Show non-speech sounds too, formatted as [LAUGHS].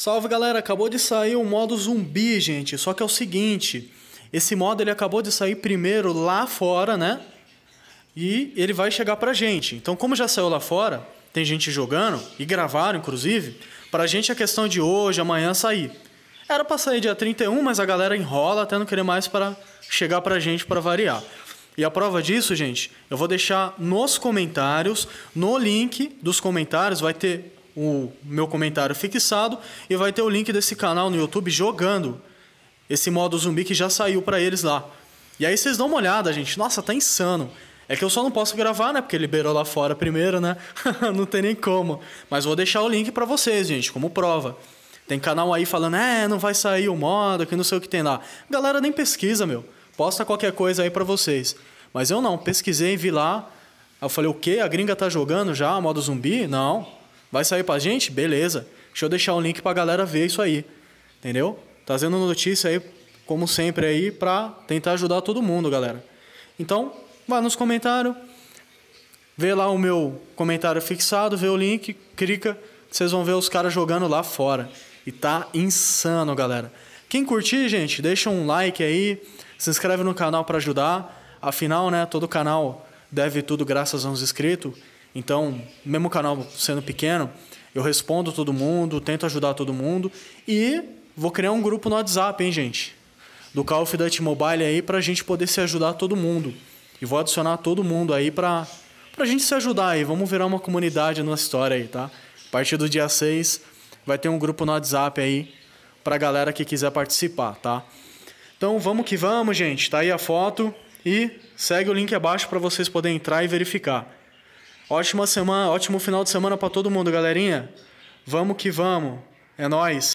Salve galera, acabou de sair o um modo zumbi, gente. Só que é o seguinte, esse modo ele acabou de sair primeiro lá fora, né? E ele vai chegar pra gente. Então, como já saiu lá fora, tem gente jogando e gravaram inclusive, pra gente é questão de hoje, amanhã sair. Era pra sair dia 31, mas a galera enrola até não querer mais para chegar pra gente para variar. E a prova disso, gente, eu vou deixar nos comentários, no link dos comentários vai ter o meu comentário fixado e vai ter o link desse canal no YouTube jogando esse modo zumbi que já saiu para eles lá. E aí vocês dão uma olhada, gente. Nossa, tá insano. É que eu só não posso gravar, né? Porque liberou lá fora primeiro, né? [LAUGHS] não tem nem como. Mas vou deixar o link para vocês, gente, como prova. Tem canal aí falando, é, não vai sair o modo, que não sei o que tem lá. Galera, nem pesquisa, meu. Posta qualquer coisa aí para vocês. Mas eu não, pesquisei, vi lá. Aí eu falei, o quê? A gringa tá jogando já, modo zumbi? Não. Vai sair pra gente? Beleza. Deixa eu deixar o link pra galera ver isso aí. Entendeu? Trazendo notícia aí, como sempre, aí, pra tentar ajudar todo mundo, galera. Então, vá nos comentários, vê lá o meu comentário fixado, vê o link, clica, vocês vão ver os caras jogando lá fora. E tá insano, galera. Quem curtir, gente, deixa um like aí, se inscreve no canal para ajudar. Afinal, né, todo canal deve tudo graças a uns inscritos. Então, mesmo o canal sendo pequeno, eu respondo todo mundo, tento ajudar todo mundo e vou criar um grupo no WhatsApp, hein, gente? Do Call of Duty Mobile aí pra gente poder se ajudar todo mundo. E vou adicionar todo mundo aí pra, pra gente se ajudar aí. Vamos virar uma comunidade na história aí, tá? A partir do dia 6 vai ter um grupo no WhatsApp aí pra galera que quiser participar, tá? Então vamos que vamos, gente. Tá aí a foto e segue o link abaixo para vocês poderem entrar e verificar. Ótima semana, ótimo final de semana para todo mundo, galerinha. Vamos que vamos. É nós.